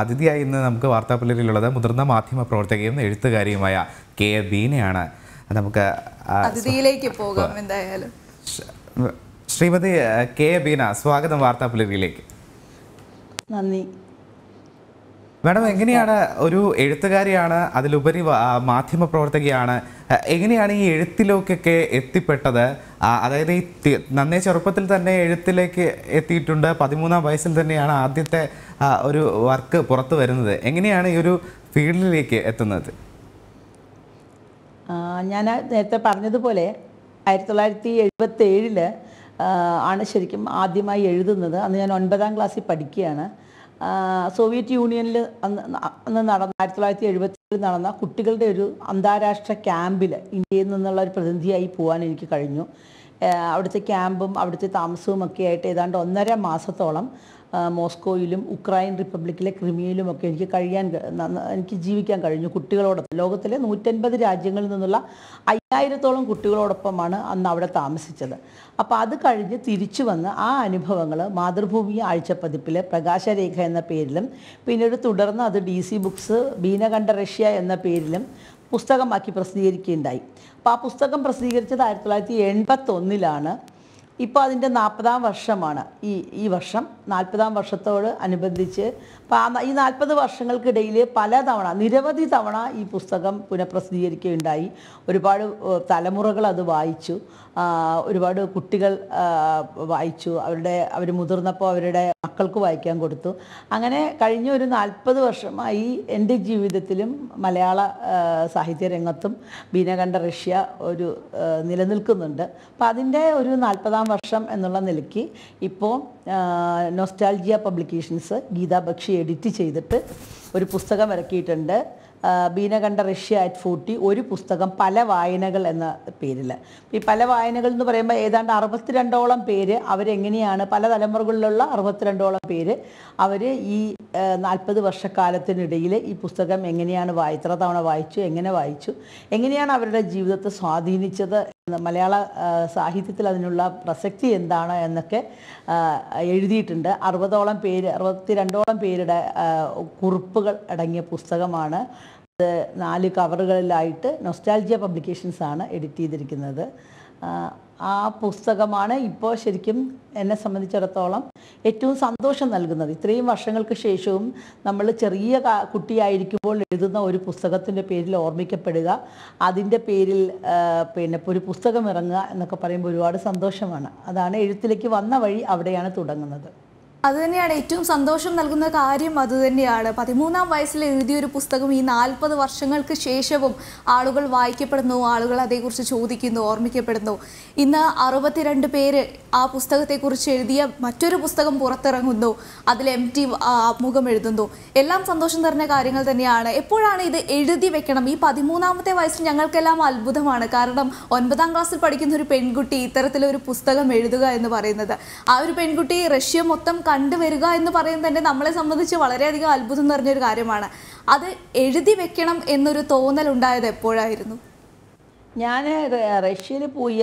അതിഥിയായി ഇന്ന് നമുക്ക് വാർത്താപ്പുലരിയിലുള്ളത് മുതിർന്ന മാധ്യമ പ്രവർത്തകയും എഴുത്തുകാരിയുമായ കെ ബീനയാണ് നമുക്ക് അതിഥിയിലേക്ക് പോകാം എന്തായാലും ശ്രീമതി കെ ബീന സ്വാഗതം വാർത്താപ്പുലരിയിലേക്ക് നന്ദി മാഡം എങ്ങനെയാണ് ഒരു എഴുത്തുകാരിയാണ് അതിലുപരി മാധ്യമ പ്രവർത്തകയാണ് എങ്ങനെയാണ് ഈ എഴുത്തിലേക്കൊക്കെ എത്തിപ്പെട്ടത് അതായത് ഈ നന്നേ ചെറുപ്പത്തിൽ തന്നെ എഴുത്തിലേക്ക് എത്തിയിട്ടുണ്ട് പതിമൂന്നാം വയസ്സിൽ തന്നെയാണ് ആദ്യത്തെ ഒരു വർക്ക് പുറത്തു വരുന്നത് എങ്ങനെയാണ് ഈ ഒരു ഫീൽഡിലേക്ക് എത്തുന്നത് ഞാൻ നേരത്തെ പറഞ്ഞതുപോലെ ആയിരത്തി തൊള്ളായിരത്തി എഴുപത്തി ഏഴില് ആണ് ശരിക്കും ആദ്യമായി എഴുതുന്നത് അന്ന് ഞാൻ ഒൻപതാം ക്ലാസ്സിൽ പഠിക്കുകയാണ് സോവിയറ്റ് യൂണിയനിൽ അന്ന് അന്ന് നടന്ന ആയിരത്തി തൊള്ളായിരത്തി എഴുപത്തിയിൽ നടന്ന കുട്ടികളുടെ ഒരു അന്താരാഷ്ട്ര ക്യാമ്പിൽ ഇന്ത്യയിൽ നിന്നുള്ള ഒരു പ്രതിനിധിയായി പോകാൻ എനിക്ക് കഴിഞ്ഞു അവിടുത്തെ ക്യാമ്പും അവിടുത്തെ താമസവും ഒക്കെ ആയിട്ട് ഏതാണ്ട് ഒന്നര മാസത്തോളം മോസ്കോയിലും ഉക്രൈൻ റിപ്പബ്ലിക്കിലെ ക്രിമിയയിലുമൊക്കെ എനിക്ക് കഴിയാൻ എനിക്ക് ജീവിക്കാൻ കഴിഞ്ഞു കുട്ടികളോടൊപ്പം ലോകത്തിലെ നൂറ്റൻപത് രാജ്യങ്ങളിൽ നിന്നുള്ള അയ്യായിരത്തോളം കുട്ടികളോടൊപ്പമാണ് അന്ന് അവിടെ താമസിച്ചത് അപ്പോൾ അത് കഴിഞ്ഞ് തിരിച്ചു വന്ന് ആ അനുഭവങ്ങൾ മാതൃഭൂമി ആഴ്ചപ്പതിപ്പിൽ പ്രകാശരേഖ എന്ന പേരിലും പിന്നീട് തുടർന്ന് അത് ഡി സി ബുക്സ് ബീനകണ്ഠ റഷ്യ എന്ന പേരിലും പുസ്തകമാക്കി പ്രസിദ്ധീകരിക്കുകയുണ്ടായി അപ്പോൾ ആ പുസ്തകം പ്രസിദ്ധീകരിച്ചത് ആയിരത്തി തൊള്ളായിരത്തി എൺപത്തൊന്നിലാണ് ഇപ്പോൾ അതിൻ്റെ നാൽപ്പതാം വർഷമാണ് ഈ ഈ വർഷം നാൽപ്പതാം വർഷത്തോട് അനുബന്ധിച്ച് ഈ നാൽപ്പത് വർഷങ്ങൾക്കിടയിൽ പലതവണ നിരവധി തവണ ഈ പുസ്തകം പുനഃപ്രസിദ്ധീകരിക്കുകയുണ്ടായി ഒരുപാട് തലമുറകൾ അത് വായിച്ചു ഒരുപാട് കുട്ടികൾ വായിച്ചു അവരുടെ അവർ മുതിർന്നപ്പോൾ അവരുടെ മക്കൾക്ക് വായിക്കാൻ കൊടുത്തു അങ്ങനെ കഴിഞ്ഞ ഒരു നാൽപ്പത് വർഷമായി എൻ്റെ ജീവിതത്തിലും മലയാള സാഹിത്യ രംഗത്തും ബീനകണ്ഠ റഷ്യ ഒരു നിലനിൽക്കുന്നുണ്ട് അപ്പം അതിൻ്റെ ഒരു നാൽപ്പതാം വർഷം എന്നുള്ള നിലയ്ക്ക് ഇപ്പോൾ nostalgia publications Geeta Bakshi edit ചെയ്തിട്ട് ഒരു പുസ്തകം ഇറക്കിയിട്ടുണ്ട് ബീനകണ്ഠ റഷ്യ അറ്റ് ഫോർട്ടി ഒരു പുസ്തകം പല വായനകൾ എന്ന പേരിൽ ഈ പല വായനകൾ എന്ന് പറയുമ്പോൾ ഏതാണ്ട് അറുപത്തിരണ്ടോളം പേര് അവരെങ്ങനെയാണ് പല തലമുറകളിലുള്ള അറുപത്തിരണ്ടോളം പേര് അവർ ഈ നാൽപ്പത് വർഷക്കാലത്തിനിടയിൽ ഈ പുസ്തകം എങ്ങനെയാണ് വായി ഇത്ര തവണ വായിച്ചു എങ്ങനെ വായിച്ചു എങ്ങനെയാണ് അവരുടെ ജീവിതത്തെ സ്വാധീനിച്ചത് മലയാള സാഹിത്യത്തിൽ അതിനുള്ള പ്രസക്തി എന്താണ് എന്നൊക്കെ എഴുതിയിട്ടുണ്ട് അറുപതോളം പേര് അറുപത്തി രണ്ടോളം പേരുടെ കുറിപ്പുകൾ അടങ്ങിയ പുസ്തകമാണ് നാല് കവറുകളിലായിട്ട് നൊസ്റ്റാൽജിയ പബ്ലിക്കേഷൻസാണ് എഡിറ്റ് ചെയ്തിരിക്കുന്നത് ആ പുസ്തകമാണ് ഇപ്പോൾ ശരിക്കും എന്നെ സംബന്ധിച്ചിടത്തോളം ഏറ്റവും സന്തോഷം നൽകുന്നത് ഇത്രയും വർഷങ്ങൾക്ക് ശേഷവും നമ്മൾ ചെറിയ കുട്ടിയായിരിക്കുമ്പോൾ എഴുതുന്ന ഒരു പുസ്തകത്തിൻ്റെ പേരിൽ ഓർമ്മിക്കപ്പെടുക അതിൻ്റെ പേരിൽ പിന്നെ ഒരു പുസ്തകം ഇറങ്ങുക എന്നൊക്കെ പറയുമ്പോൾ ഒരുപാട് സന്തോഷമാണ് അതാണ് എഴുത്തിലേക്ക് വന്ന വഴി അവിടെയാണ് തുടങ്ങുന്നത് അത് തന്നെയാണ് ഏറ്റവും സന്തോഷം നൽകുന്ന കാര്യം അത് തന്നെയാണ് പതിമൂന്നാം വയസ്സിൽ എഴുതിയൊരു പുസ്തകം ഈ നാൽപ്പത് വർഷങ്ങൾക്ക് ശേഷവും ആളുകൾ വായിക്കപ്പെടുന്നു ആളുകൾ അതേക്കുറിച്ച് ചോദിക്കുന്നു ഓർമ്മിക്കപ്പെടുന്നു ഇന്ന് അറുപത്തിരണ്ട് പേര് ആ പുസ്തകത്തെക്കുറിച്ച് എഴുതിയ മറ്റൊരു പുസ്തകം പുറത്തിറങ്ങുന്നു അതിൽ എം ടി അഭിമുഖം എഴുതുന്നു എല്ലാം സന്തോഷം തരുന്ന കാര്യങ്ങൾ തന്നെയാണ് എപ്പോഴാണ് ഇത് എഴുതി വെക്കണം ഈ പതിമൂന്നാമത്തെ വയസ്സിൽ ഞങ്ങൾക്കെല്ലാം അത്ഭുതമാണ് കാരണം ഒൻപതാം ക്ലാസ്സിൽ പഠിക്കുന്ന ഒരു പെൺകുട്ടി ഇത്തരത്തിലൊരു പുസ്തകം എഴുതുക എന്ന് പറയുന്നത് ആ ഒരു പെൺകുട്ടി റഷ്യ മൊത്തം കണ്ടുവരിക എന്ന് പറയുന്നത് തന്നെ നമ്മളെ സംബന്ധിച്ച് വളരെയധികം അത്ഭുതം നിറഞ്ഞൊരു കാര്യമാണ് അത് എഴുതി വെക്കണം എന്നൊരു തോന്നൽ ഉണ്ടായത് എപ്പോഴായിരുന്നു ഞാൻ റഷ്യയിൽ പോയി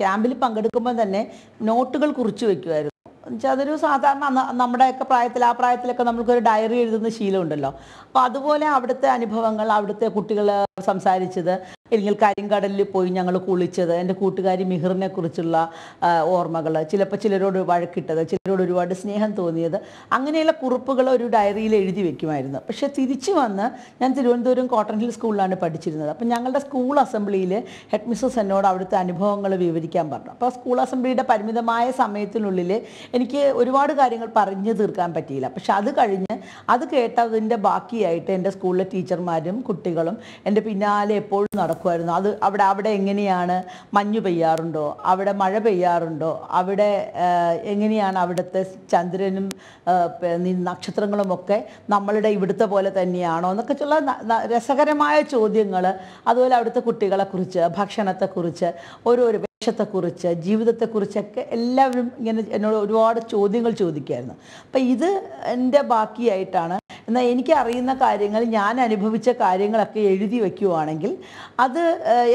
ക്യാമ്പിൽ പങ്കെടുക്കുമ്പോൾ തന്നെ നോട്ടുകൾ കുറിച്ച് വെക്കുമായിരുന്നു എന്നുവെച്ചാൽ അതൊരു സാധാരണ നമ്മുടെയൊക്കെ പ്രായത്തിൽ ആ പ്രായത്തിലൊക്കെ നമുക്കൊരു ഡയറി എഴുതുന്ന ശീലമുണ്ടല്ലോ അപ്പോൾ അതുപോലെ അവിടുത്തെ അനുഭവങ്ങൾ അവിടുത്തെ കുട്ടികൾ സംസാരിച്ചത് ഇല്ലെങ്കിൽ കരിങ്കടലിൽ പോയി ഞങ്ങൾ കുളിച്ചത് എൻ്റെ കൂട്ടുകാരി മിഹിറിനെ കുറിച്ചുള്ള ഓർമ്മകൾ ചിലപ്പോൾ ചിലരോട് വഴക്കിട്ടത് ചിലരോട് ഒരുപാട് സ്നേഹം തോന്നിയത് അങ്ങനെയുള്ള കുറിപ്പുകൾ ഒരു ഡയറിയിൽ എഴുതി വെക്കുമായിരുന്നു പക്ഷേ തിരിച്ചു വന്ന് ഞാൻ തിരുവനന്തപുരം കോട്ടൺ ഹിൽ സ്കൂളിലാണ് പഠിച്ചിരുന്നത് അപ്പം ഞങ്ങളുടെ സ്കൂൾ അസംബ്ലിയിൽ ഹെഡ് മിസ്സസ് എന്നോട് അവിടുത്തെ അനുഭവങ്ങൾ വിവരിക്കാൻ പറഞ്ഞു അപ്പോൾ സ്കൂൾ അസംബ്ലിയുടെ പരിമിതമായ സമയത്തിനുള്ളിൽ എനിക്ക് ഒരുപാട് കാര്യങ്ങൾ പറഞ്ഞു തീർക്കാൻ പറ്റിയില്ല പക്ഷെ അത് കഴിഞ്ഞ് അത് കേട്ടതിൻ്റെ ബാക്കിയായിട്ട് എൻ്റെ സ്കൂളിലെ ടീച്ചർമാരും കുട്ടികളും എൻ്റെ പിന്നാലെ എപ്പോഴും നടക്കും നോക്കുമായിരുന്നു അത് അവിടെ അവിടെ എങ്ങനെയാണ് മഞ്ഞ് പെയ്യാറുണ്ടോ അവിടെ മഴ പെയ്യാറുണ്ടോ അവിടെ എങ്ങനെയാണ് അവിടുത്തെ ചന്ദ്രനും നക്ഷത്രങ്ങളുമൊക്കെ നമ്മളുടെ ഇവിടുത്തെ പോലെ തന്നെയാണോ എന്നൊക്കെ ചില രസകരമായ ചോദ്യങ്ങൾ അതുപോലെ അവിടുത്തെ കുട്ടികളെക്കുറിച്ച് ഭക്ഷണത്തെക്കുറിച്ച് ഓരോ വേഷത്തെക്കുറിച്ച് ജീവിതത്തെക്കുറിച്ചൊക്കെ എല്ലാവരും ഇങ്ങനെ എന്നോട് ഒരുപാട് ചോദ്യങ്ങൾ ചോദിക്കുമായിരുന്നു അപ്പം ഇത് എൻ്റെ ബാക്കിയായിട്ടാണ് എന്നാൽ എനിക്ക് അറിയുന്ന കാര്യങ്ങൾ ഞാൻ അനുഭവിച്ച കാര്യങ്ങളൊക്കെ എഴുതി വയ്ക്കുവാണെങ്കിൽ അത്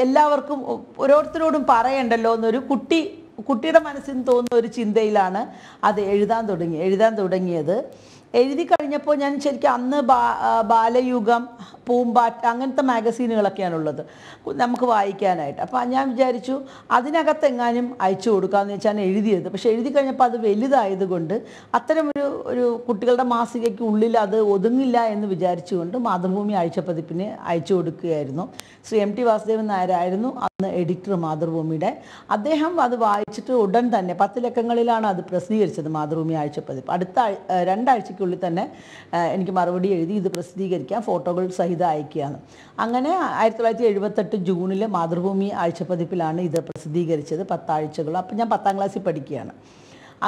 എല്ലാവർക്കും ഓരോരുത്തരോടും പറയണ്ടല്ലോ എന്നൊരു കുട്ടി കുട്ടിയുടെ മനസ്സിന് തോന്നുന്ന ഒരു ചിന്തയിലാണ് അത് എഴുതാൻ തുടങ്ങി എഴുതാൻ തുടങ്ങിയത് എഴുതി കഴിഞ്ഞപ്പോൾ ഞാൻ ശരിക്കും അന്ന് ബാലയുഗം പൂമ്പാറ്റ അങ്ങനത്തെ മാഗസീനുകളൊക്കെയാണുള്ളത് നമുക്ക് വായിക്കാനായിട്ട് അപ്പോൾ ഞാൻ വിചാരിച്ചു എങ്ങാനും അയച്ചു കൊടുക്കാമെന്ന് വെച്ചാണ് എഴുതിയത് പക്ഷേ എഴുതി കഴിഞ്ഞപ്പോൾ അത് വലുതായതുകൊണ്ട് അത്തരമൊരു ഒരു കുട്ടികളുടെ മാസികയ്ക്ക് ഉള്ളിൽ അത് ഒതുങ്ങില്ല എന്ന് വിചാരിച്ചുകൊണ്ട് മാതൃഭൂമി ആഴ്ചപ്പതിപ്പിന് അയച്ചു കൊടുക്കുകയായിരുന്നു ശ്രീ എം ടി വാസുദേവൻ നായരായിരുന്നു എഡിറ്റർ മാതൃഭൂമിയുടെ അദ്ദേഹം അത് വായിച്ചിട്ട് ഉടൻ തന്നെ പത്ത് ലക്കങ്ങളിലാണ് അത് പ്രസിദ്ധീകരിച്ചത് മാതൃഭൂമി പതിപ്പ് അടുത്ത രണ്ടാഴ്ചയ്ക്കുള്ളിൽ തന്നെ എനിക്ക് മറുപടി എഴുതി ഇത് പ്രസിദ്ധീകരിക്കാം ഫോട്ടോകൾ സഹിതം അയക്കുകയാണ് അങ്ങനെ ആയിരത്തി തൊള്ളായിരത്തി എഴുപത്തെട്ട് ജൂണിൽ മാതൃഭൂമി ആഴ്ചപ്പതിപ്പിലാണ് ഇത് പ്രസിദ്ധീകരിച്ചത് പത്താഴ്ചകൾ അപ്പം ഞാൻ പത്താം ക്ലാസ്സിൽ പഠിക്കുകയാണ്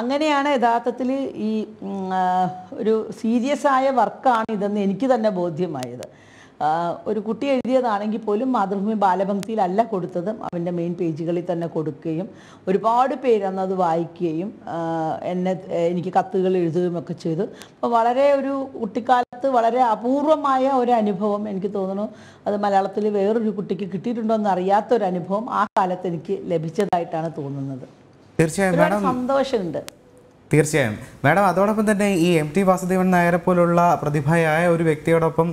അങ്ങനെയാണ് യഥാർത്ഥത്തിൽ ഈ ഒരു സീരിയസ് ആയ വർക്കാണ് ഇതെന്ന് എനിക്ക് തന്നെ ബോധ്യമായത് ഒരു കുട്ടി എഴുതിയതാണെങ്കിൽ പോലും മാതൃഭൂമി ബാലഭംഗിയിലല്ല കൊടുത്തത് അവൻ്റെ മെയിൻ പേജുകളിൽ തന്നെ കൊടുക്കുകയും ഒരുപാട് പേരന്ന് അത് വായിക്കുകയും എന്നെ എനിക്ക് കത്തുകൾ എഴുതുകയും ഒക്കെ ചെയ്തു അപ്പോൾ വളരെ ഒരു കുട്ടിക്കാലത്ത് വളരെ അപൂർവമായ ഒരു അനുഭവം എനിക്ക് തോന്നുന്നു അത് മലയാളത്തിൽ വേറൊരു കുട്ടിക്ക് കിട്ടിയിട്ടുണ്ടോ എന്ന് അറിയാത്ത ഒരു അനുഭവം ആ കാലത്ത് എനിക്ക് ലഭിച്ചതായിട്ടാണ് തോന്നുന്നത് തീർച്ചയായും സന്തോഷമുണ്ട് തീർച്ചയായും മാഡം അതോടൊപ്പം തന്നെ ഈ എം ടി വാസുദേവൻ നായരെ പോലുള്ള പ്രതിഭയായ ഒരു വ്യക്തിയോടൊപ്പം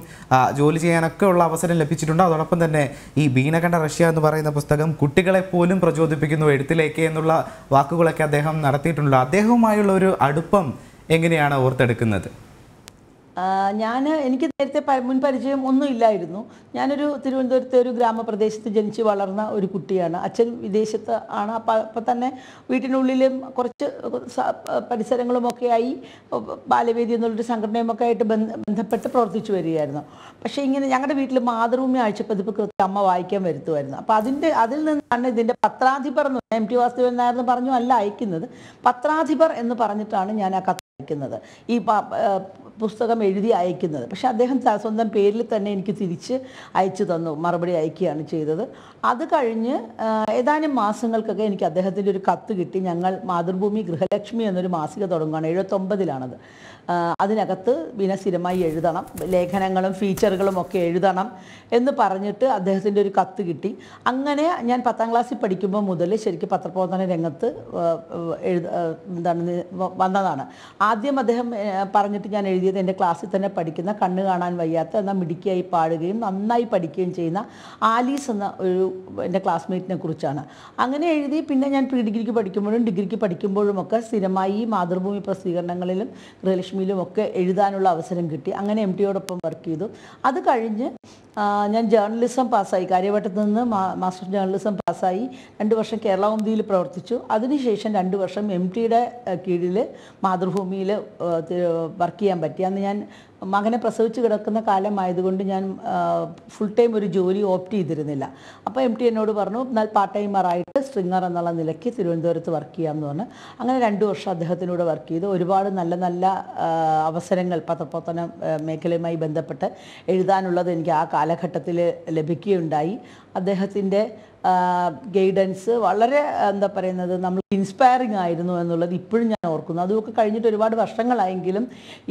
ജോലി ചെയ്യാനൊക്കെ ഉള്ള അവസരം ലഭിച്ചിട്ടുണ്ട് അതോടൊപ്പം തന്നെ ഈ ബീനകണ്ട റഷ്യ എന്ന് പറയുന്ന പുസ്തകം കുട്ടികളെ പോലും പ്രചോദിപ്പിക്കുന്നു എഴുത്തിലേക്ക് എന്നുള്ള വാക്കുകളൊക്കെ അദ്ദേഹം നടത്തിയിട്ടുണ്ടല്ലോ അദ്ദേഹവുമായുള്ള ഒരു അടുപ്പം എങ്ങനെയാണ് ഓർത്തെടുക്കുന്നത് ഞാൻ എനിക്ക് നേരത്തെ മുൻ പരിചയം ഒന്നും ഇല്ലായിരുന്നു ഞാനൊരു തിരുവനന്തപുരത്തെ ഒരു ഗ്രാമപ്രദേശത്ത് ജനിച്ച് വളർന്ന ഒരു കുട്ടിയാണ് അച്ഛൻ വിദേശത്ത് ആണ് അപ്പം അപ്പം തന്നെ വീട്ടിനുള്ളിലും കുറച്ച് പരിസരങ്ങളുമൊക്കെ ആയി ബാലവേദി എന്നുള്ളൊരു സംഘടനയുമൊക്കെ ആയിട്ട് ബന്ധപ്പെട്ട് പ്രവർത്തിച്ചു വരികയായിരുന്നു പക്ഷേ ഇങ്ങനെ ഞങ്ങളുടെ വീട്ടിൽ മാതൃഭൂമി ആഴ്ചപ്പതിപ്പ് കൃത്യം അമ്മ വായിക്കാൻ വരുത്തുമായിരുന്നു അപ്പം അതിൻ്റെ അതിൽ നിന്നാണ് ഇതിൻ്റെ പത്രാധിപർ എന്ന് എം ടി വാസുദേവൻ പറഞ്ഞു അല്ല അയക്കുന്നത് പത്രാധിപർ എന്ന് പറഞ്ഞിട്ടാണ് ഞാൻ ആ കത്ത് അയക്കുന്നത് ഈ പുസ്തകം എഴുതി അയക്കുന്നത് പക്ഷെ അദ്ദേഹം സ്വന്തം പേരിൽ തന്നെ എനിക്ക് തിരിച്ച് അയച്ചു തന്നു മറുപടി അയക്കുകയാണ് ചെയ്തത് അത് കഴിഞ്ഞ് ഏതാനും മാസങ്ങൾക്കൊക്കെ എനിക്ക് അദ്ദേഹത്തിൻ്റെ ഒരു കത്ത് കിട്ടി ഞങ്ങൾ മാതൃഭൂമി ഗൃഹലക്ഷ്മി എന്നൊരു മാസിക തുടങ്ങുകയാണ് എഴുപത്തൊമ്പതിലാണത് അതിനകത്ത് പിന്നെ സ്ഥിരമായി എഴുതണം ലേഖനങ്ങളും ഫീച്ചറുകളും ഒക്കെ എഴുതണം എന്ന് പറഞ്ഞിട്ട് അദ്ദേഹത്തിൻ്റെ ഒരു കത്ത് കിട്ടി അങ്ങനെ ഞാൻ പത്താം ക്ലാസ്സിൽ പഠിക്കുമ്പോൾ മുതൽ ശരിക്കും പത്രപ്രവർത്തന രംഗത്ത് എഴുത എന്താണ് വന്നതാണ് ആ ആദ്യം അദ്ദേഹം പറഞ്ഞിട്ട് ഞാൻ എഴുതിയത് എൻ്റെ ക്ലാസ്സിൽ തന്നെ പഠിക്കുന്ന കണ്ണ് കാണാൻ വയ്യാത്ത എന്നാൽ മിടുക്കിയായി പാടുകയും നന്നായി പഠിക്കുകയും ചെയ്യുന്ന ആലീസ് എന്ന ഒരു എൻ്റെ ക്ലാസ്മേറ്റിനെ കുറിച്ചാണ് അങ്ങനെ എഴുതി പിന്നെ ഞാൻ പ്രീ ഡിഗ്രിക്ക് പഠിക്കുമ്പോഴും ഡിഗ്രിക്ക് ഒക്കെ സ്ഥിരമായി ഈ മാതൃഭൂമി പ്രസിദ്ധീകരണങ്ങളിലും ഗൃഹലക്ഷ്മിയിലും ഒക്കെ എഴുതാനുള്ള അവസരം കിട്ടി അങ്ങനെ എം ടിയോടൊപ്പം വർക്ക് ചെയ്തു അത് കഴിഞ്ഞ് ഞാൻ ജേർണലിസം പാസ്സായി കാര്യവട്ടത്തു നിന്ന് മാസ്റ്റർ ജേർണലിസം പാസ്സായി രണ്ട് വർഷം കേരള ഹോംദിയിൽ പ്രവർത്തിച്ചു അതിനുശേഷം രണ്ട് വർഷം എം ടിയുടെ കീഴിൽ മാതൃഭൂമിയിൽ വർക്ക് ചെയ്യാൻ പറ്റി അന്ന് ഞാൻ മകനെ പ്രസവിച്ച് കിടക്കുന്ന കാലമായതുകൊണ്ട് ഞാൻ ഫുൾ ടൈം ഒരു ജോലി ഓപ്റ്റ് ചെയ്തിരുന്നില്ല അപ്പോൾ എം ടി എന്നോട് പറഞ്ഞു എന്നാൽ പാർട്ട് ടൈമറായിട്ട് സ്ട്രിങ്ങർ എന്നുള്ള നിലയ്ക്ക് തിരുവനന്തപുരത്ത് വർക്ക് ചെയ്യാമെന്ന് പറഞ്ഞു അങ്ങനെ രണ്ട് വർഷം അദ്ദേഹത്തിനോട് വർക്ക് ചെയ്ത് ഒരുപാട് നല്ല നല്ല അവസരങ്ങൾ പത്രപ്രവർത്തന മേഖലയുമായി ബന്ധപ്പെട്ട് എഴുതാനുള്ളത് എനിക്ക് ആ കാലഘട്ടത്തിൽ ലഭിക്കുകയുണ്ടായി അദ്ദേഹത്തിൻ്റെ ഗൈഡൻസ് വളരെ എന്താ പറയുന്നത് നമ്മൾ ഇൻസ്പയറിംഗ് ആയിരുന്നു എന്നുള്ളത് ഇപ്പോഴും ഞാൻ ഓർക്കുന്നു അതുമൊക്കെ കഴിഞ്ഞിട്ട് ഒരുപാട് വർഷങ്ങളായെങ്കിലും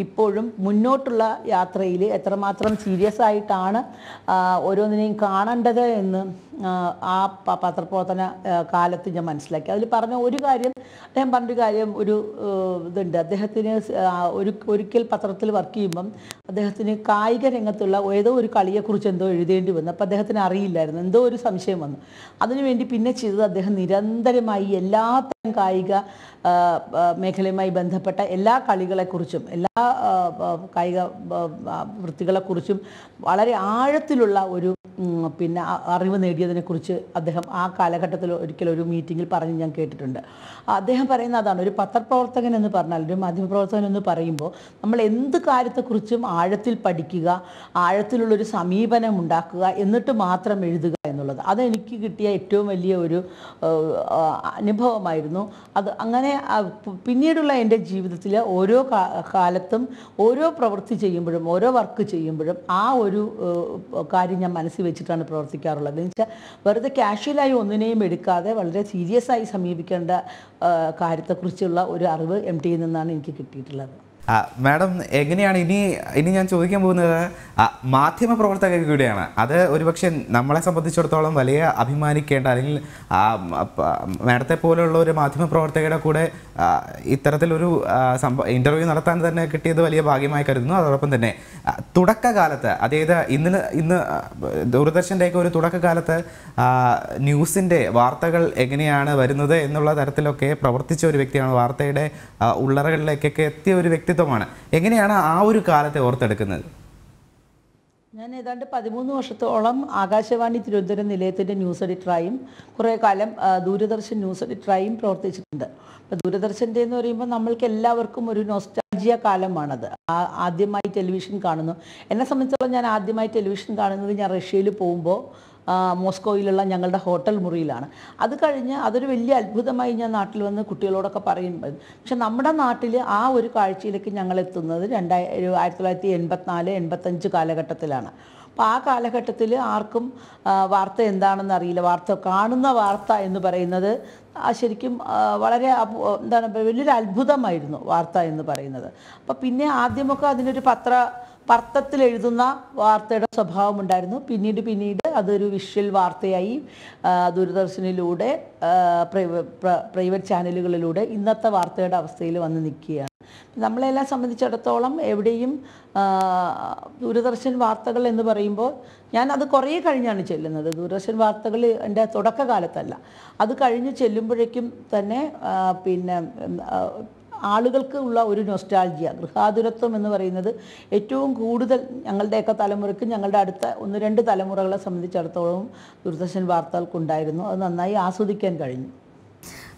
ഇപ്പോഴും മുന്നോട്ടുള്ള യാത്രയിൽ എത്രമാത്രം സീരിയസ് ആയിട്ടാണ് ഓരോന്നിനെയും കാണേണ്ടത് എന്ന് ആ പത്രപ്രവർത്തന കാലത്ത് ഞാൻ മനസ്സിലാക്കി അതിൽ പറഞ്ഞ ഒരു കാര്യം അദ്ദേഹം പറഞ്ഞൊരു കാര്യം ഒരു ഇതുണ്ട് അദ്ദേഹത്തിന് ഒരു ഒരിക്കൽ പത്രത്തിൽ വർക്ക് ചെയ്യുമ്പം അദ്ദേഹത്തിന് കായിക രംഗത്തുള്ള ഏതോ ഒരു കളിയെക്കുറിച്ച് എന്തോ എഴുതേണ്ടി വന്നു അപ്പോൾ അദ്ദേഹത്തിന് അറിയില്ലായിരുന്നു എന്തോ ഒരു സംശയം വന്നു അതിനുവേണ്ടി പിന്നെ ചെയ്തത് അദ്ദേഹം നിരന്തരമായി എല്ലാത്തരം കായിക മേഖലയുമായി ബന്ധപ്പെട്ട എല്ലാ കളികളെക്കുറിച്ചും എല്ലാ കായിക വൃത്തികളെക്കുറിച്ചും വളരെ ആഴത്തിലുള്ള ഒരു പിന്നെ അറിവ് നേടിയതിനെക്കുറിച്ച് അദ്ദേഹം ആ കാലഘട്ടത്തിൽ ഒരിക്കലും ഒരു മീറ്റിങ്ങിൽ പറഞ്ഞ് ഞാൻ കേട്ടിട്ടുണ്ട് അദ്ദേഹം പറയുന്ന അതാണ് ഒരു പത്രപ്രവർത്തകൻ എന്ന് പറഞ്ഞാൽ ഒരു മാധ്യമപ്രവർത്തകൻ എന്ന് പറയുമ്പോൾ നമ്മൾ എന്ത് കാര്യത്തെക്കുറിച്ചും ആഴത്തിൽ പഠിക്കുക ആഴത്തിലുള്ളൊരു സമീപനം ഉണ്ടാക്കുക എന്നിട്ട് മാത്രം എഴുതുക എന്നുള്ളത് അതെനിക്ക് കിട്ടിയ ഏറ്റവും വലിയ ഒരു അനുഭവമായിരുന്നു അത് അങ്ങനെ പിന്നീടുള്ള എൻ്റെ ജീവിതത്തിൽ ഓരോ കാലത്തും ഓരോ പ്രവൃത്തി ചെയ്യുമ്പോഴും ഓരോ വർക്ക് ചെയ്യുമ്പോഴും ആ ഒരു കാര്യം ഞാൻ മനസ്സിൽ വെച്ചിട്ടാണ് പ്രവർത്തിക്കാറുള്ളത് എന്ന് വെച്ചാൽ വെറുതെ കാഷ്വലായി ഒന്നിനെയും എടുക്കാതെ വളരെ സീരിയസ് ആയി സമീപിക്കേണ്ട കാര്യത്തെക്കുറിച്ചുള്ള ഒരു അറിവ് എം ടിയിൽ നിന്നാണ് എനിക്ക് കിട്ടിയിട്ടുള്ളത് മാഡം എങ്ങനെയാണ് ഇനി ഇനി ഞാൻ ചോദിക്കാൻ പോകുന്നത് മാധ്യമ പ്രവർത്തകർ കൂടിയാണ് അത് ഒരുപക്ഷെ നമ്മളെ സംബന്ധിച്ചിടത്തോളം വലിയ അഭിമാനിക്കേണ്ട അല്ലെങ്കിൽ മാഡത്തെ പോലെയുള്ള ഒരു മാധ്യമ പ്രവർത്തകരുടെ കൂടെ ഇത്തരത്തിലൊരു സംഭവം ഇൻ്റർവ്യൂ നടത്താൻ തന്നെ കിട്ടിയത് വലിയ ഭാഗ്യമായി കരുതുന്നു അതോടൊപ്പം തന്നെ തുടക്കകാലത്ത് അതായത് ഇന്ന് ഇന്ന് ദൂരദർശൻ്റെയൊക്കെ ഒരു തുടക്കകാലത്ത് ന്യൂസിൻ്റെ വാർത്തകൾ എങ്ങനെയാണ് വരുന്നത് എന്നുള്ള തരത്തിലൊക്കെ പ്രവർത്തിച്ച ഒരു വ്യക്തിയാണ് വാർത്തയുടെ ഉള്ളറകളിലേക്കൊക്കെ എത്തിയ ഒരു വ്യക്തി വ്യക്തിത്വമാണ് എങ്ങനെയാണ് ആ ഒരു കാലത്തെ ഓർത്തെടുക്കുന്നത് ഞാൻ ഏതാണ്ട് പതിമൂന്ന് വർഷത്തോളം ആകാശവാണി തിരുവനന്തപുരം നിലയത്തിൻ്റെ ന്യൂസ് എഡിറ്ററായും കുറേ കാലം ദൂരദർശൻ ന്യൂസ് എഡിറ്ററായും പ്രവർത്തിച്ചിട്ടുണ്ട് അപ്പോൾ ദൂരദർശൻ്റെ എന്ന് പറയുമ്പോൾ നമ്മൾക്ക് എല്ലാവർക്കും ഒരു നോസ്റ്റാജിയ കാലമാണത് ആദ്യമായി ടെലിവിഷൻ കാണുന്നു എന്നെ സംബന്ധിച്ചോളം ഞാൻ ആദ്യമായി ടെലിവിഷൻ കാണുന്നത് ഞാൻ റഷ്യയിൽ പോകുമ്പോൾ മോസ്കോയിലുള്ള ഞങ്ങളുടെ ഹോട്ടൽ മുറിയിലാണ് അത് കഴിഞ്ഞ് അതൊരു വലിയ അത്ഭുതമായി ഞാൻ നാട്ടിൽ വന്ന് കുട്ടികളോടൊക്കെ പറയുമ്പോൾ പക്ഷെ നമ്മുടെ നാട്ടിൽ ആ ഒരു കാഴ്ചയിലേക്ക് ഞങ്ങൾ എത്തുന്നത് രണ്ടായി ആയിരത്തി തൊള്ളായിരത്തി എൺപത്തിനാല് എൺപത്തഞ്ച് കാലഘട്ടത്തിലാണ് അപ്പോൾ ആ കാലഘട്ടത്തിൽ ആർക്കും വാർത്ത എന്താണെന്ന് അറിയില്ല വാർത്ത കാണുന്ന വാർത്ത എന്ന് പറയുന്നത് ശരിക്കും വളരെ എന്താണ് വലിയൊരു അത്ഭുതമായിരുന്നു വാർത്ത എന്ന് പറയുന്നത് അപ്പോൾ പിന്നെ ആദ്യമൊക്കെ അതിനൊരു പത്ര പത്രത്തിൽ എഴുതുന്ന വാർത്തയുടെ സ്വഭാവമുണ്ടായിരുന്നു പിന്നീട് പിന്നീട് അതൊരു വിഷ്വൽ വാർത്തയായി ദൂരദർശനിലൂടെ പ്രൈവറ്റ് ചാനലുകളിലൂടെ ഇന്നത്തെ വാർത്തയുടെ അവസ്ഥയിൽ വന്ന് നിൽക്കുകയാണ് നമ്മളെല്ലാം സംബന്ധിച്ചിടത്തോളം എവിടെയും ദൂരദർശൻ വാർത്തകൾ എന്ന് പറയുമ്പോൾ ഞാൻ അത് കുറേ കഴിഞ്ഞാണ് ചെല്ലുന്നത് ദൂരദർശൻ വാർത്തകൾ എൻ്റെ തുടക്കകാലത്തല്ല അത് കഴിഞ്ഞ് ചെല്ലുമ്പോഴേക്കും തന്നെ പിന്നെ ആളുകൾക്ക് ഉള്ള ഒരു നൊസ്റ്റാൾജിയ ഗൃഹാതുരത്വം എന്ന് പറയുന്നത് ഏറ്റവും കൂടുതൽ ഞങ്ങളുടെയൊക്കെ തലമുറയ്ക്ക് ഞങ്ങളുടെ അടുത്ത ഒന്ന് രണ്ട് തലമുറകളെ സംബന്ധിച്ചിടത്തോളം ദൂരദർശൻ വാർത്തകൾക്കുണ്ടായിരുന്നു അത് നന്നായി ആസ്വദിക്കാൻ കഴിഞ്ഞു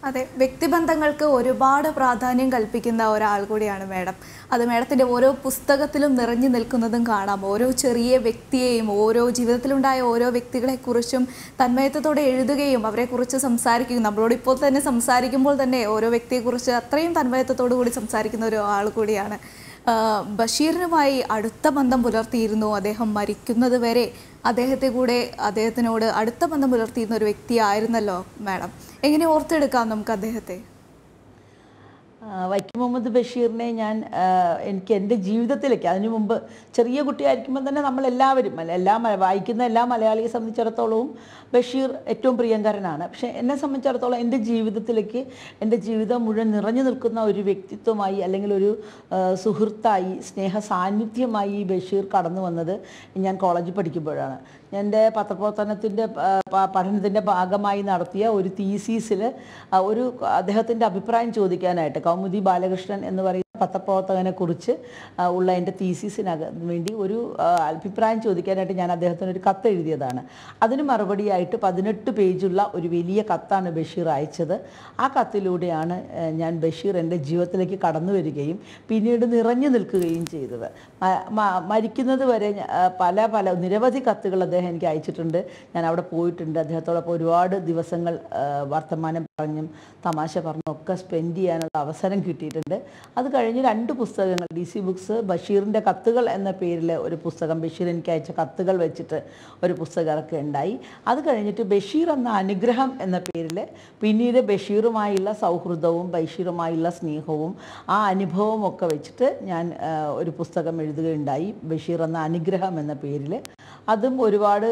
അതെ വ്യക്തിബന്ധങ്ങൾക്ക് ഒരുപാട് പ്രാധാന്യം കൽപ്പിക്കുന്ന ഒരാൾ കൂടിയാണ് മാഡം അത് മാഡത്തിൻ്റെ ഓരോ പുസ്തകത്തിലും നിറഞ്ഞു നിൽക്കുന്നതും കാണാം ഓരോ ചെറിയ വ്യക്തിയെയും ഓരോ ജീവിതത്തിലുണ്ടായ ഓരോ വ്യക്തികളെക്കുറിച്ചും തന്മയത്വത്തോടെ എഴുതുകയും അവരെക്കുറിച്ച് സംസാരിക്കുകയും നമ്മളോട് ഇപ്പോൾ തന്നെ സംസാരിക്കുമ്പോൾ തന്നെ ഓരോ വ്യക്തിയെക്കുറിച്ച് അത്രയും തന്മയത്വത്തോടു കൂടി സംസാരിക്കുന്ന ഒരു ആൾ കൂടിയാണ് ബഷീറിനുമായി അടുത്ത ബന്ധം പുലർത്തിയിരുന്നു അദ്ദേഹം മരിക്കുന്നത് വരെ അദ്ദേഹത്തെ കൂടെ അദ്ദേഹത്തിനോട് അടുത്ത ബന്ധം പുലർത്തിയിരുന്ന ഒരു വ്യക്തിയായിരുന്നല്ലോ മാഡം എങ്ങനെ ഓർത്തെടുക്കാം നമുക്ക് അദ്ദേഹത്തെ വൈക്കം മുഹമ്മദ് ബഷീറിനെ ഞാൻ എനിക്ക് എൻ്റെ ജീവിതത്തിലേക്ക് അതിനു മുമ്പ് ചെറിയ കുട്ടിയായിരിക്കുമ്പോൾ തന്നെ നമ്മൾ എല്ലാവരും അല്ല എല്ലാ വായിക്കുന്ന എല്ലാ മലയാളിയെ സംബന്ധിച്ചിടത്തോളവും ബഷീർ ഏറ്റവും പ്രിയങ്കരനാണ് പക്ഷേ എന്നെ സംബന്ധിച്ചിടത്തോളം എൻ്റെ ജീവിതത്തിലേക്ക് എൻ്റെ ജീവിതം മുഴുവൻ നിറഞ്ഞു നിൽക്കുന്ന ഒരു വ്യക്തിത്വമായി അല്ലെങ്കിൽ ഒരു സുഹൃത്തായി സ്നേഹ സാന്നിധ്യമായി ബഷീർ കടന്നു വന്നത് ഞാൻ കോളേജിൽ പഠിക്കുമ്പോഴാണ് എൻ്റെ പത്രപ്രവർത്തനത്തിൻ്റെ പഠനത്തിൻ്റെ ഭാഗമായി നടത്തിയ ഒരു തീസീസിൽ ഒരു അദ്ദേഹത്തിൻ്റെ അഭിപ്രായം ചോദിക്കാനായിട്ട് കൗമുദി ബാലകൃഷ്ണൻ എന്ന് പറയുന്നത് പത്രപ്രവർത്തകനെക്കുറിച്ച് ഉള്ള എൻ്റെ തീസിസിനകത്ത് വേണ്ടി ഒരു അഭിപ്രായം ചോദിക്കാനായിട്ട് ഞാൻ അദ്ദേഹത്തിന് ഒരു കത്ത് എഴുതിയതാണ് അതിന് മറുപടിയായിട്ട് പതിനെട്ട് പേജുള്ള ഒരു വലിയ കത്താണ് ബഷീർ അയച്ചത് ആ കത്തിലൂടെയാണ് ഞാൻ ബഷീർ എൻ്റെ ജീവിതത്തിലേക്ക് കടന്നു വരികയും പിന്നീട് നിറഞ്ഞു നിൽക്കുകയും ചെയ്തത് മരിക്കുന്നത് വരെ പല പല നിരവധി കത്തുകൾ അദ്ദേഹം എനിക്ക് അയച്ചിട്ടുണ്ട് ഞാൻ അവിടെ പോയിട്ടുണ്ട് അദ്ദേഹത്തോടൊപ്പം ഒരുപാട് ദിവസങ്ങൾ വർത്തമാനം പറഞ്ഞും തമാശ പറഞ്ഞും ഒക്കെ സ്പെൻഡ് ചെയ്യാനുള്ള അവസരം കിട്ടിയിട്ടുണ്ട് അത് കഴിഞ്ഞ് രണ്ട് പുസ്തകങ്ങൾ ഡി സി ബുക്സ് ബഷീറിൻ്റെ കത്തുകൾ എന്ന പേരിൽ ഒരു പുസ്തകം ബഷീർ എനിക്ക് അയച്ച കത്തുകൾ വെച്ചിട്ട് ഒരു പുസ്തകമൊക്കെ ഉണ്ടായി അത് കഴിഞ്ഞിട്ട് ബഷീർ എന്ന അനുഗ്രഹം എന്ന പേരിൽ പിന്നീട് ബഷീറുമായുള്ള സൗഹൃദവും ബഷീറുമായുള്ള സ്നേഹവും ആ അനുഭവവും ഒക്കെ വെച്ചിട്ട് ഞാൻ ഒരു പുസ്തകം എഴുതുകയുണ്ടായി ബഷീർ എന്ന അനുഗ്രഹം എന്ന പേരിൽ അതും ഒരുപാട്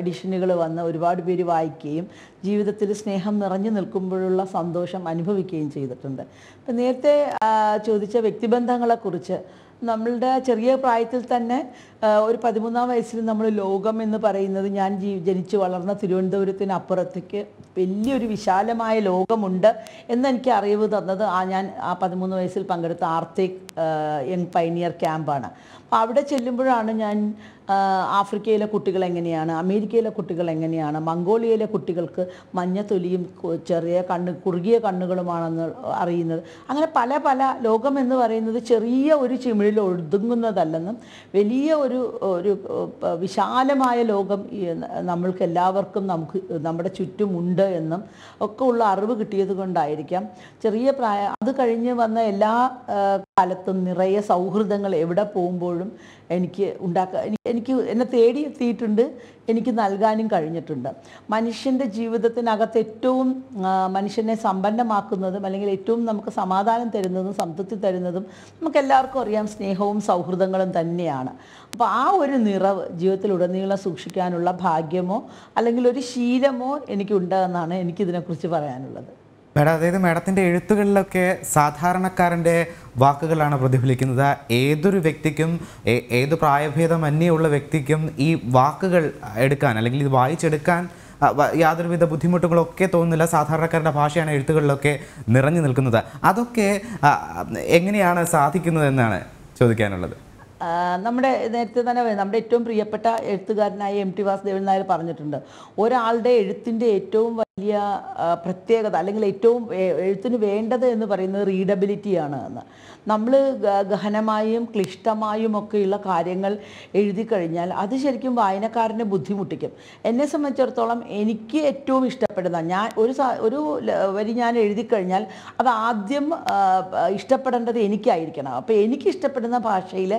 എഡിഷനുകൾ വന്ന് ഒരുപാട് പേര് വായിക്കുകയും ജീവിതത്തിൽ സ്നേഹം നിറഞ്ഞു നിൽക്കുമ്പോഴുള്ള സന്തോഷം അനുഭവിക്കുകയും ചെയ്തിട്ടുണ്ട് അപ്പം നേരത്തെ ചോദിച്ച വ്യക്തിബന്ധങ്ങളെക്കുറിച്ച് നമ്മളുടെ ചെറിയ പ്രായത്തിൽ തന്നെ ഒരു പതിമൂന്നാം വയസ്സിൽ നമ്മൾ ലോകം എന്ന് പറയുന്നത് ഞാൻ ജീ ജനിച്ചു വളർന്ന തിരുവനന്തപുരത്തിന് അപ്പുറത്തേക്ക് വലിയൊരു വിശാലമായ ലോകമുണ്ട് എന്നെനിക്ക് അറിവ് തന്നത് ആ ഞാൻ ആ പതിമൂന്ന് വയസ്സിൽ പങ്കെടുത്ത ആർത്തേക്ക് യങ് പൈനിയർ ക്യാമ്പാണ് അപ്പോൾ അവിടെ ചെല്ലുമ്പോഴാണ് ഞാൻ ആഫ്രിക്കയിലെ കുട്ടികൾ എങ്ങനെയാണ് അമേരിക്കയിലെ കുട്ടികൾ എങ്ങനെയാണ് മംഗോളിയയിലെ കുട്ടികൾക്ക് മഞ്ഞത്തൊലിയും ചെറിയ കണ്ണ് കുറുകിയ കണ്ണുകളുമാണെന്ന് അറിയുന്നത് അങ്ങനെ പല പല ലോകം എന്ന് പറയുന്നത് ചെറിയ ഒരു ചിമിഴ് ഉള്ളിൽ ഒതുങ്ങുന്നതല്ലെന്നും വലിയ ഒരു ഒരു വിശാലമായ ലോകം നമ്മൾക്ക് എല്ലാവർക്കും നമുക്ക് നമ്മുടെ ചുറ്റുമുണ്ട് എന്നും ഒക്കെ ഉള്ള അറിവ് കിട്ടിയത് കൊണ്ടായിരിക്കാം ചെറിയ പ്രായ അത് കഴിഞ്ഞ് വന്ന എല്ലാ കാലത്തും നിറയെ സൗഹൃദങ്ങൾ എവിടെ പോകുമ്പോഴും എനിക്ക് ഉണ്ടാക്കാൻ എനിക്ക് എനിക്ക് എന്നെ തേടിയെത്തിയിട്ടുണ്ട് എനിക്ക് നൽകാനും കഴിഞ്ഞിട്ടുണ്ട് മനുഷ്യൻ്റെ ജീവിതത്തിനകത്ത് ഏറ്റവും മനുഷ്യനെ സമ്പന്നമാക്കുന്നതും അല്ലെങ്കിൽ ഏറ്റവും നമുക്ക് സമാധാനം തരുന്നതും സംതൃപ്തി തരുന്നതും നമുക്ക് എല്ലാവർക്കും അറിയാം സ്നേഹവും സൗഹൃദങ്ങളും തന്നെയാണ് അപ്പോൾ ആ ഒരു നിറവ് ജീവിതത്തിലുടനീളം സൂക്ഷിക്കാനുള്ള ഭാഗ്യമോ അല്ലെങ്കിൽ ഒരു ശീലമോ എന്നാണ് എനിക്കിതിനെക്കുറിച്ച് പറയാനുള്ളത് മേഡം അതായത് മേഡത്തിൻ്റെ എഴുത്തുകളിലൊക്കെ സാധാരണക്കാരൻ്റെ വാക്കുകളാണ് പ്രതിഫലിക്കുന്നത് ഏതൊരു വ്യക്തിക്കും ഏത് അന്യുള്ള വ്യക്തിക്കും ഈ വാക്കുകൾ എടുക്കാൻ അല്ലെങ്കിൽ ഇത് വായിച്ചെടുക്കാൻ യാതൊരുവിധ ബുദ്ധിമുട്ടുകളൊക്കെ തോന്നുന്നില്ല സാധാരണക്കാരുടെ ഭാഷയാണ് എഴുത്തുകളിലൊക്കെ നിറഞ്ഞു നിൽക്കുന്നത് അതൊക്കെ എങ്ങനെയാണ് സാധിക്കുന്നത് എന്നാണ് ചോദിക്കാനുള്ളത് നമ്മുടെ നേരത്തെ തന്നെ നമ്മുടെ ഏറ്റവും പ്രിയപ്പെട്ട എഴുത്തുകാരനായ എം ടി വാസുദേവൻ നായർ പറഞ്ഞിട്ടുണ്ട് ഒരാളുടെ എഴുത്തിൻ്റെ ഏറ്റവും വലിയ പ്രത്യേകത അല്ലെങ്കിൽ ഏറ്റവും എഴുത്തിന് വേണ്ടത് എന്ന് പറയുന്നത് റീഡബിലിറ്റിയാണ് എന്ന് നമ്മൾ ഗഹനമായും ക്ലിഷ്ടമായും ഒക്കെയുള്ള കാര്യങ്ങൾ എഴുതി കഴിഞ്ഞാൽ അത് ശരിക്കും വായനക്കാരനെ ബുദ്ധിമുട്ടിക്കും എന്നെ സംബന്ധിച്ചിടത്തോളം എനിക്ക് ഏറ്റവും ഇഷ്ടപ്പെടുന്ന ഞാൻ ഒരു ഒരു വരി ഞാൻ എഴുതി കഴിഞ്ഞാൽ അത് ആദ്യം ഇഷ്ടപ്പെടേണ്ടത് എനിക്കായിരിക്കണം അപ്പോൾ എനിക്ക് ഇഷ്ടപ്പെടുന്ന ഭാഷയിൽ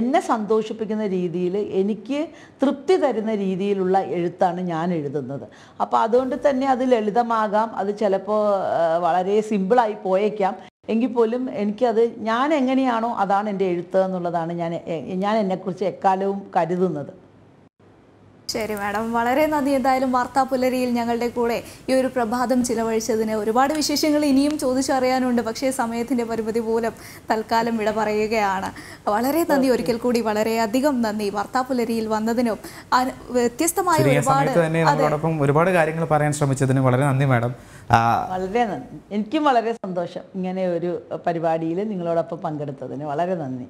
എന്നെ സന്തോഷിപ്പിക്കുന്ന രീതിയിൽ എനിക്ക് തൃപ്തി തരുന്ന രീതിയിലുള്ള എഴുത്താണ് ഞാൻ എഴുതുന്നത് അപ്പോൾ അതുകൊണ്ട് തന്നെ അതിൽ ലളിതമാകാം അത് ചിലപ്പോൾ വളരെ സിമ്പിളായി പോയേക്കാം എങ്കിൽ പോലും എനിക്കത് ഞാൻ എങ്ങനെയാണോ അതാണ് എൻ്റെ എഴുത്ത് എന്നുള്ളതാണ് ഞാൻ ഞാൻ എന്നെക്കുറിച്ച് എക്കാലവും കരുതുന്നത് ശരി മാഡം വളരെ നന്ദി എന്തായാലും വാർത്താ പുലരിയിൽ ഞങ്ങളുടെ കൂടെ ഈ ഒരു പ്രഭാതം ചിലവഴിച്ചതിന് ഒരുപാട് വിശേഷങ്ങൾ ഇനിയും ചോദിച്ചറിയാനുണ്ട് പക്ഷേ സമയത്തിൻ്റെ പരിമിതി മൂലം തൽക്കാലം വിട പറയുകയാണ് വളരെ നന്ദി ഒരിക്കൽ കൂടി വളരെയധികം നന്ദി വാർത്താ പുലരിയിൽ വന്നതിനും വ്യത്യസ്തമായ ഒരുപാട് അതോടൊപ്പം ഒരുപാട് കാര്യങ്ങൾ പറയാൻ ശ്രമിച്ചതിന് വളരെ നന്ദി മാഡം വളരെ നന്ദി എനിക്കും വളരെ സന്തോഷം ഇങ്ങനെ ഒരു പരിപാടിയിൽ നിങ്ങളോടൊപ്പം പങ്കെടുത്തതിന് വളരെ നന്ദി